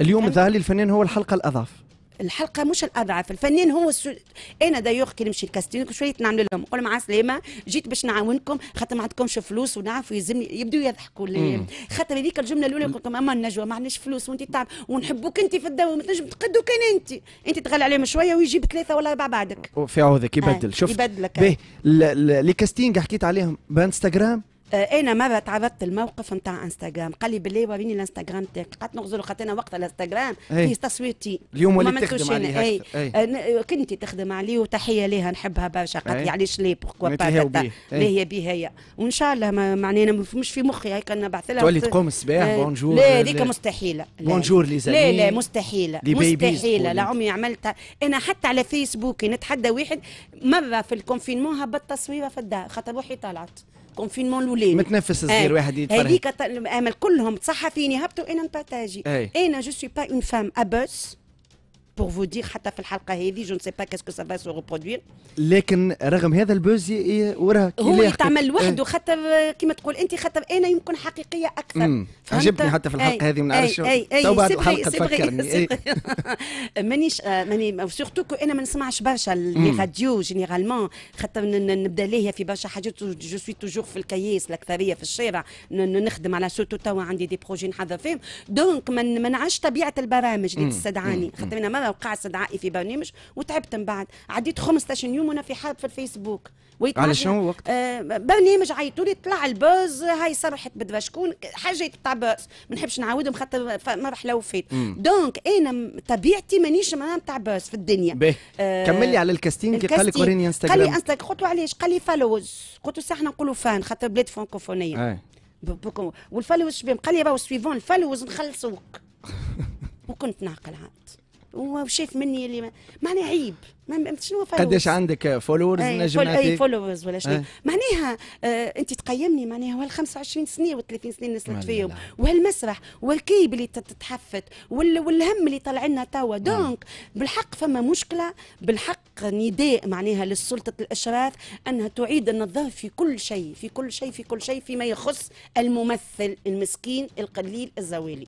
اليوم لي الفنان هو الحلقه الاضعف الحلقه مش الاضعف الفنان هو السو... انا دايوغ كي نمشي الكاستين شويه نعمل لهم نقول مع السلامه جيت باش نعاونكم خاطر ما عندكمش فلوس ونعرف يلزمني يبدو يضحكوا لي خاطر هذيك الجمله الاولى قلت لكم اما النجوى ما عندناش فلوس وانت تعب ونحبوك انت في الدوام ما تنجم تقدو كان انت انت تغلى عليهم شويه ويجيب ثلاثه ولا اربعه بعدك في عوضك يبدل آه. شوف يبدلك لي كاستينغ حكيت عليهم بانستغرام انا آه، ما تعرضت الموقف نتاع انستغرام قال لي بالله وريني الانستغرام تاعك قعدت نغزل خاطر انا وقت الانستغرام فيه تصويرتي اليوم وليت تخدم عليها أي. أي. آه، آه، كنت تخدم عليه وتحيه لها نحبها برشا قالت لي علاش لي بوكو با هي بيه هي وان شاء الله معناها مش في مخي هيك نبعث لها تولي تقوم الصباح بونجور إيه. لا هذيك مستحيله بونجور لي لا لا مستحيله مستحيله لا عمري عملتها انا حتى على فيسبوك نتحدى واحد مره في الكونفينمون هبط تصويره في الدار خاطر روحي طلعت كونفينمون الاولاني متنفس صغير إيه. واحد يتفرج هذيك امل كلهم تصحفيني هبطوا إيه. انا نبارتاجي انا جو سوي با اون فام ابوس بور فو دير حتى في الحلقه هذه جو نسي با كاسكو سافا سو ريبرودوير لكن رغم هذا البوز إيه، وراه هو يتعمل وحده خاطر إيه. كيما تقول انت خاطر انا يمكن حقيقيه اكثر عجبني حتى في الحلقه هذه من شو اي اي الحلقه تفكرني إيه. مانيش آه، ماني سورتو كو انا ما نسمعش برشا لي راديو جينيرالمون خاطر نبدا ليا في برشا حاجات جو سوي توجور في الكياس الاكثريه في الشارع نخدم على سوتو توا عندي دي بروجي نحضر فيهم دونك ما نعرفش طبيعه البرامج اللي تستدعاني خاطر انا مره مرة وقع استدعائي في برنامج وتعبت من بعد عديت 15 يوم وانا في حرب في الفيسبوك على شنو وقت؟ آه برنامج عيطوا لي طلع البوز هاي صرحت بدرا شكون حاجه تاع بوز ما نحبش نعاودهم خاطر ما راح لو فات دونك انا طبيعتي مانيش معناها تاع بوز في الدنيا باهي آه كمل لي على الكاستينج قال لك وريني انستغرام قال لي انستغرام قلت له علاش؟ قال لي فالوز قلت له احنا نقولوا فان خاطر بلاد فرانكوفونيه والفالوز شبيهم قال لي راهو سويفون الفالوز نخلصوك وكنت نعقل عاد وشاف مني اللي معناها عيب ما شنو قداش عندك فولورز نجم اي فولورز ولا شنو معناها آه انت تقيمني معناها وال 25 سنه و30 سنه نسلت فيهم وهالمسرح والكيب اللي تتحفت والهم اللي طلع لنا توا دونك بالحق فما مشكله بالحق نداء معناها للسلطه الاشراف انها تعيد النظر في كل شيء في كل شيء في كل شيء فيما يخص الممثل المسكين القليل الزوالي